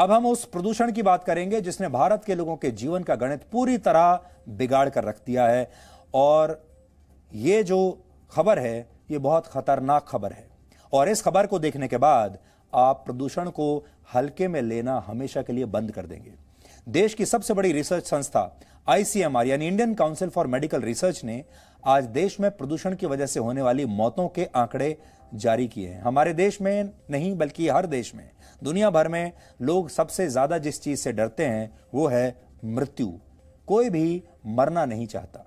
अब हम उस प्रदूषण की बात करेंगे जिसने भारत के लोगों के जीवन का गणित पूरी तरह बिगाड़ कर रख दिया है और ये जो खबर है ये बहुत खतरनाक खबर है और इस खबर को देखने के बाद आप प्रदूषण को हल्के में लेना हमेशा के लिए बंद कर देंगे देश की सबसे बड़ी रिसर्च संस्था आईसीएमआर यानी Indian council for medical research ने आज देश में प्रदूषण की वजह से होने वाली मौतों के आंकड़े जारी किए हैं हमारे देश में नहीं बल्कि हर देश में दुनिया भर में लोग सबसे ज़्यादा जिस चीज़ से डरते हैं वो है मृत्यु कोई भी मरना नहीं चाहता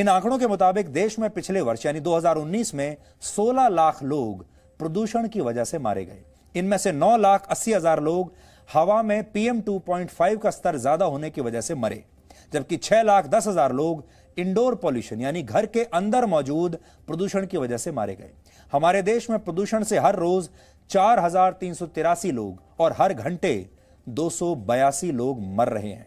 इन आंकड़ों के मुताबिक देश में पिछले वर्ष यानी 2019 में 16 लाख लोग प्रदूषण की वजह से मारे गए इनमें से नौ लाख अस्सी हजार लोग हवा में पीएम 2.5 का स्तर ज्यादा होने की वजह से मरे जबकि छह लाख दस हजार लोग इंडोर पॉल्यूशन यानी घर के अंदर मौजूद प्रदूषण की वजह से मारे गए हमारे देश में प्रदूषण से हर रोज चार हजार तीन सौ तिरासी लोग और हर घंटे दो सौ बयासी लोग मर रहे हैं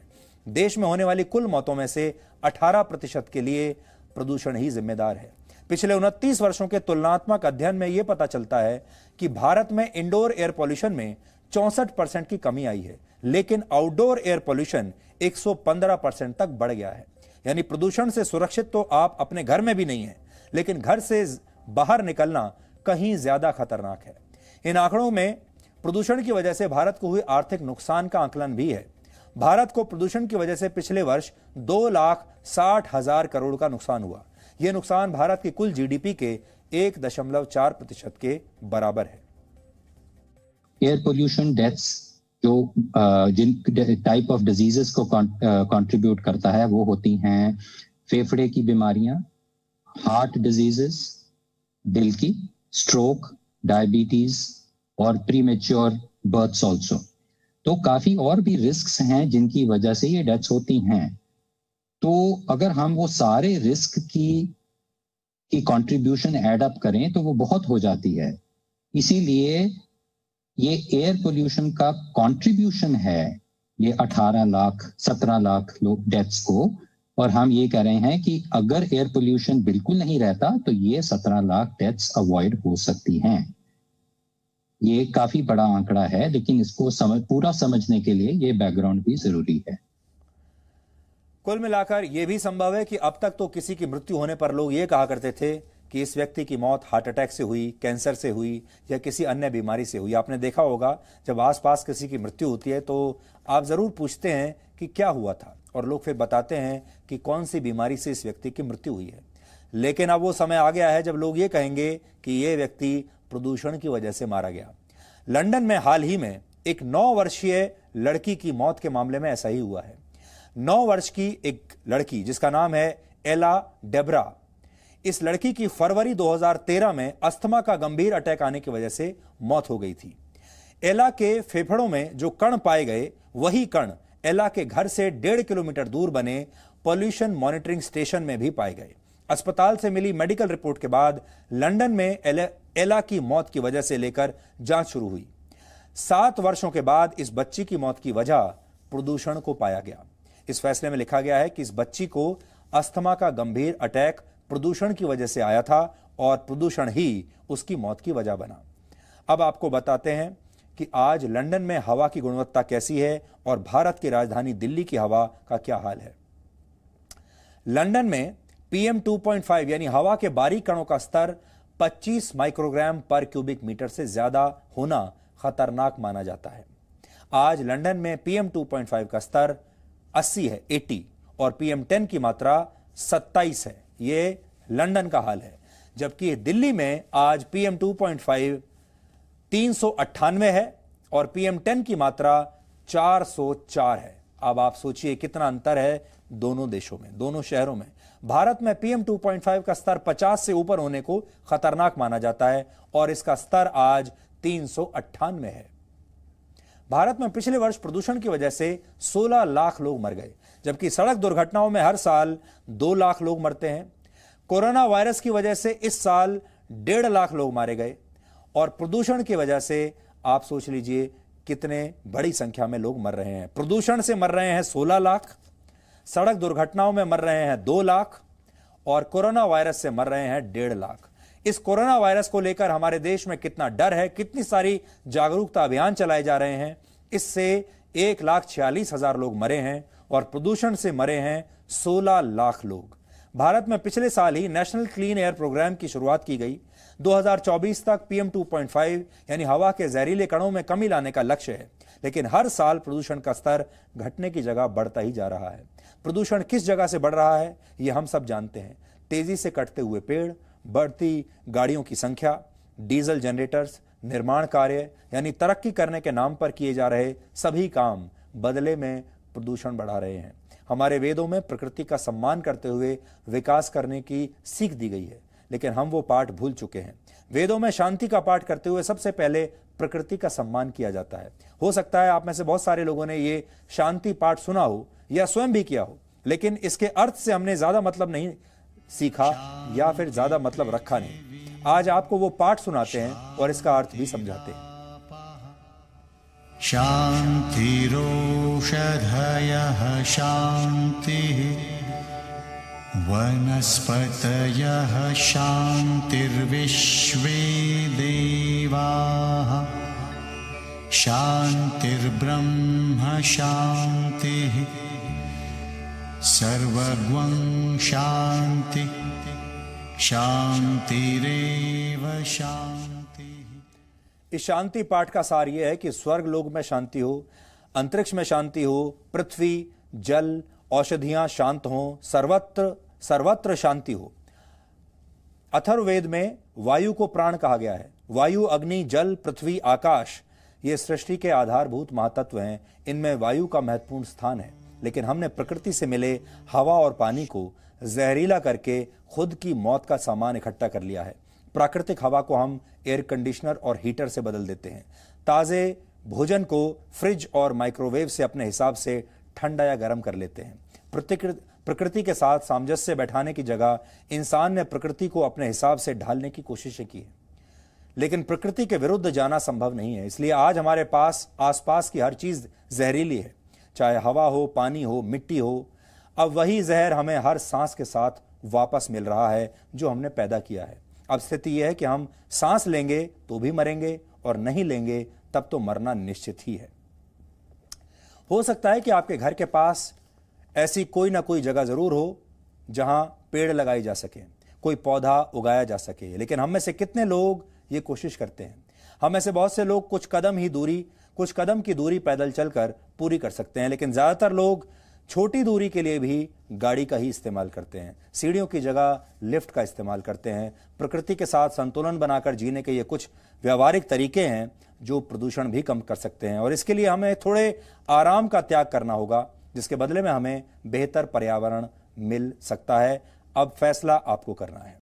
देश में होने वाली कुल मौतों में से 18 प्रतिशत के लिए प्रदूषण ही जिम्मेदार है पिछले उनतीस वर्षों के तुलनात्मक अध्ययन में यह पता चलता है कि भारत में इंडोर एयर पॉल्यूशन में चौसठ परसेंट की कमी आई है लेकिन आउटडोर एयर पॉल्यूशन 115 परसेंट तक बढ़ गया है यानी प्रदूषण से सुरक्षित तो आप अपने घर में भी नहीं है लेकिन घर से बाहर निकलना कहीं ज्यादा खतरनाक है इन आंकड़ों में प्रदूषण की वजह से भारत को हुए आर्थिक नुकसान का आंकलन भी है भारत को प्रदूषण की वजह से पिछले वर्ष दो लाख साठ हजार करोड़ का नुकसान हुआ यह नुकसान भारत की कुल जीडीपी के एक दशमलव चार प्रतिशत के बराबर है एयर पोल्यूशन डेथ्स जो जिन टाइप ऑफ डिजीजेस को कंट्रीब्यूट करता है वो होती हैं फेफड़े की बीमारियां हार्ट डिजीजेस दिल की स्ट्रोक डायबिटीज और प्रीमेच्योर बर्थ्स ऑल्सो तो काफी और भी रिस्क हैं जिनकी वजह से ये डेथ्स होती हैं तो अगर हम वो सारे रिस्क की की कंट्रीब्यूशन एड अप करें तो वो बहुत हो जाती है इसीलिए ये एयर पोल्यूशन का कंट्रीब्यूशन है ये 18 लाख 17 लाख लोग डेथ्स को और हम ये कह रहे हैं कि अगर एयर पोल्यूशन बिल्कुल नहीं रहता तो ये सत्रह लाख डेथ्स अवॉइड हो सकती हैं ये काफी बड़ा आंकड़ा है लेकिन इसको समझ पूरा समझने के लिए ये बैकग्राउंड भी जरूरी है कुल मिलाकर यह भी संभव है कि अब तक तो किसी की मृत्यु होने पर लोग ये कहा करते थे कि इस व्यक्ति की मौत हार्ट अटैक से हुई कैंसर से हुई या किसी अन्य बीमारी से हुई आपने देखा होगा जब आसपास किसी की मृत्यु होती है तो आप ज़रूर पूछते हैं कि क्या हुआ था और लोग फिर बताते हैं कि कौन सी बीमारी से इस व्यक्ति की मृत्यु हुई है लेकिन अब वो समय आ गया है जब लोग ये कहेंगे कि ये व्यक्ति प्रदूषण की वजह से मारा गया लंदन में हाल ही में एक नौ वर्षीय लड़की की मौत के मामले में ऐसा ही हुआ है नौ वर्ष की एक लड़की जिसका नाम है एला डेबरा इस लड़की की फरवरी 2013 में अस्थमा का गंभीर अटैक आने की वजह से मौत हो गई थी एला के फेफड़ों में जो कण पाए गए वही कण एला के घर से डेढ़ किलोमीटर दूर बने पॉल्यूशन मॉनिटरिंग स्टेशन में भी पाए गए अस्पताल से मिली मेडिकल रिपोर्ट के बाद लंदन में एला, एला की मौत की वजह से लेकर जांच शुरू हुई सात वर्षों के बाद इस बच्ची की मौत की वजह प्रदूषण को पाया गया इस फैसले में लिखा गया है कि इस बच्ची को अस्थमा का गंभीर अटैक प्रदूषण की वजह से आया था और प्रदूषण ही उसकी मौत की वजह बना अब आपको बताते हैं कि आज लंदन में हवा की गुणवत्ता कैसी है और भारत की राजधानी दिल्ली की हवा का क्या हाल है लंदन में पीएम 2.5 यानी हवा के बारीक कणों का स्तर 25 माइक्रोग्राम पर क्यूबिक मीटर से ज्यादा होना खतरनाक माना जाता है आज लंदन में पीएम 2.5 का स्तर 80 है 80 और पीएम 10 की मात्रा 27 है ये लंदन का हाल है जबकि दिल्ली में आज पीएम 2.5 398 है और पीएम 10 की मात्रा 404 है अब आप सोचिए कितना अंतर है दोनों देशों में दोनों शहरों में भारत में पीएम 2.5 का स्तर 50 से ऊपर होने को खतरनाक माना जाता है और इसका स्तर आज तीन है भारत में पिछले वर्ष प्रदूषण की वजह से 16 लाख लोग मर गए जबकि सड़क दुर्घटनाओं में हर साल दो लाख लोग मरते हैं कोरोना वायरस की वजह से इस साल डेढ़ लाख लोग मारे गए और प्रदूषण की वजह से आप सोच लीजिए कितने बड़ी संख्या में लोग मर रहे हैं प्रदूषण से मर रहे हैं सोलह लाख सड़क दुर्घटनाओं में मर रहे हैं दो लाख और कोरोना वायरस से मर रहे हैं डेढ़ लाख इस कोरोना वायरस को लेकर हमारे देश में कितना डर है कितनी सारी जागरूकता अभियान चलाए जा रहे हैं इससे एक लाख छियालीस हजार लोग मरे हैं और प्रदूषण से मरे हैं 16 लाख लोग भारत में पिछले साल ही नेशनल क्लीन एयर प्रोग्राम की शुरुआत की गई 2024 तक पीएम 2.5 यानी हवा के जहरीले कणों में कमी लाने का लक्ष्य है लेकिन हर साल प्रदूषण का स्तर घटने की जगह बढ़ता ही जा रहा है प्रदूषण किस जगह से बढ़ रहा है ये हम सब जानते हैं तेजी से कटते हुए पेड़ बढ़ती गाड़ियों की संख्या डीजल जनरेटर्स निर्माण कार्य यानी तरक्की करने के नाम पर किए जा रहे सभी काम बदले में प्रदूषण बढ़ा रहे हैं हमारे वेदों में प्रकृति का सम्मान करते हुए विकास करने की सीख दी गई है लेकिन हम वो पाठ भूल चुके हैं वेदों में शांति का पाठ करते हुए सबसे पहले प्रकृति का सम्मान किया जाता है हो सकता है आप में से बहुत सारे लोगों ने ये शांति पाठ सुना हो या स्वयं भी किया हो लेकिन इसके अर्थ से हमने ज्यादा मतलब नहीं सीखा या फिर ज्यादा मतलब रखा नहीं आज आपको वो पाठ सुनाते हैं और इसका अर्थ भी समझाते हैं शान्तिरोषधयः शान्तिः वनस्पतयः शान्तिर्विश्वे देवाः शान्तिर्ब्रह्म शान्तिः सर्वं शान्ति शान्तिरेव शान्ति इस शांति पाठ का सार यह है कि स्वर्ग लोग में शांति हो अंतरिक्ष में शांति हो पृथ्वी जल औषधियां शांत हों सर्वत्र सर्वत्र शांति हो अथर्वेद में वायु को प्राण कहा गया है वायु अग्नि जल पृथ्वी आकाश ये सृष्टि के आधारभूत महातत्व हैं इनमें वायु का महत्वपूर्ण स्थान है लेकिन हमने प्रकृति से मिले हवा और पानी को जहरीला करके खुद की मौत का सामान इकट्ठा कर लिया है प्राकृतिक हवा को हम एयर कंडीशनर और हीटर से बदल देते हैं ताज़े भोजन को फ्रिज और माइक्रोवेव से अपने हिसाब से ठंडा या गर्म कर लेते हैं प्रकृति के साथ सामंजस्य बैठाने की जगह इंसान ने प्रकृति को अपने हिसाब से ढालने की कोशिशें की है लेकिन प्रकृति के विरुद्ध जाना संभव नहीं है इसलिए आज हमारे पास आसपास की हर चीज जहरीली है चाहे हवा हो पानी हो मिट्टी हो अब वही जहर हमें हर सांस के साथ वापस मिल रहा है जो हमने पैदा किया है अब स्थिति यह है कि हम सांस लेंगे तो भी मरेंगे और नहीं लेंगे तब तो मरना निश्चित ही है हो सकता है कि आपके घर के पास ऐसी कोई ना कोई जगह जरूर हो जहां पेड़ लगाए जा सके कोई पौधा उगाया जा सके लेकिन हम में से कितने लोग ये कोशिश करते हैं हम में से बहुत से लोग कुछ कदम ही दूरी कुछ कदम की दूरी पैदल चलकर पूरी कर सकते हैं लेकिन ज़्यादातर लोग छोटी दूरी के लिए भी गाड़ी का ही इस्तेमाल करते हैं सीढ़ियों की जगह लिफ्ट का इस्तेमाल करते हैं प्रकृति के साथ संतुलन बनाकर जीने के ये कुछ व्यवहारिक तरीके हैं जो प्रदूषण भी कम कर सकते हैं और इसके लिए हमें थोड़े आराम का त्याग करना होगा जिसके बदले में हमें बेहतर पर्यावरण मिल सकता है अब फैसला आपको करना है